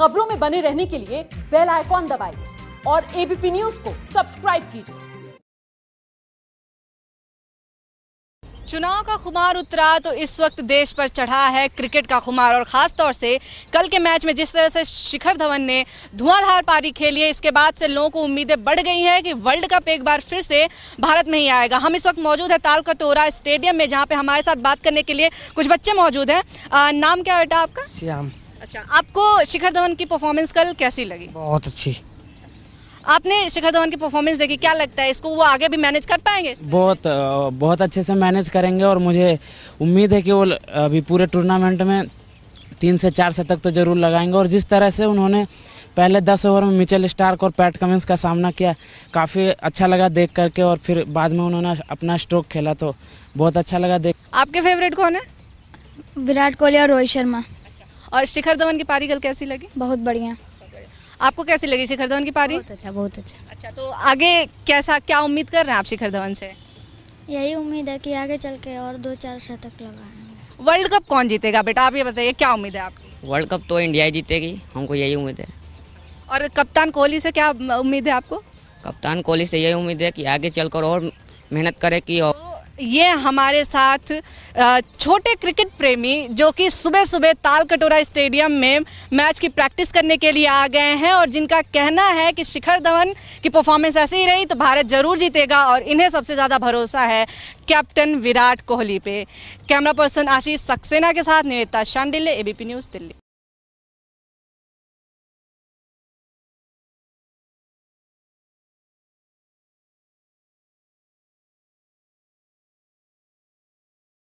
खबरों में बने रहने के लिए बेल आइकॉन दबाइए और एबीपी न्यूज को सब्सक्राइब कीजिए चुनाव का खुमार उतरा तो इस वक्त देश पर चढ़ा है क्रिकेट का खुमार और खास तौर से कल के मैच में जिस तरह से शिखर धवन ने धुआंधार पारी खेली है इसके बाद से लोगों को उम्मीदें बढ़ गई हैं कि वर्ल्ड कप एक बार फिर से भारत में ही आएगा हम इस वक्त मौजूद है तालकटोरा स्टेडियम में जहाँ पे हमारे साथ बात करने के लिए कुछ बच्चे मौजूद हैं नाम क्या बेटा आपका श्याम अच्छा आपको शिखर धवन की परफॉर्मेंस कल कैसी लगी बहुत अच्छी आपने शिखर धवन की परफॉर्मेंस देखी क्या लगता है इसको वो आगे भी मैनेज कर पाएंगे बहुत बहुत अच्छे से मैनेज करेंगे और मुझे उम्मीद है कि वो अभी पूरे टूर्नामेंट में तीन से चार शतक तो जरूर लगाएंगे और जिस तरह से उन्होंने पहले दस ओवर में मिचेल स्टार्क और पैट कमिंस का सामना किया काफ़ी अच्छा लगा देख करके और फिर बाद में उन्होंने अपना स्ट्रोक खेला तो बहुत अच्छा लगा देख आपके फेवरेट कौन है विराट कोहली और रोहित शर्मा और शिखर धवन की पारी कल कैसी लगी बहुत बढ़िया आपको कैसी लगी शिखर धवन की पारी बहुत अच्छा बहुत अच्छा अच्छा तो आगे कैसा क्या उम्मीद कर रहे हैं आप शिखर धवन से यही उम्मीद है कि आगे चल के और दो चार शतक लगाएंगे वर्ल्ड कप कौन जीतेगा बेटा आप ये बताइए क्या उम्मीद है आपकी वर्ल्ड कप तो इंडिया ही जीतेगी हमको यही उम्मीद है और कप्तान कोहली से क्या उम्मीद है आपको कप्तान कोहली से यही उम्मीद है कि आगे चलकर और मेहनत करे कि और ये हमारे साथ छोटे क्रिकेट प्रेमी जो कि सुबह सुबह ताल कटोरा स्टेडियम में मैच की प्रैक्टिस करने के लिए आ गए हैं और जिनका कहना है कि शिखर धवन की परफॉर्मेंस ऐसे ही रही तो भारत जरूर जीतेगा और इन्हें सबसे ज़्यादा भरोसा है कैप्टन विराट कोहली पे कैमरा पर्सन आशीष सक्सेना के साथ निवेदता शांडिल्य एबीपी न्यूज़ दिल्ली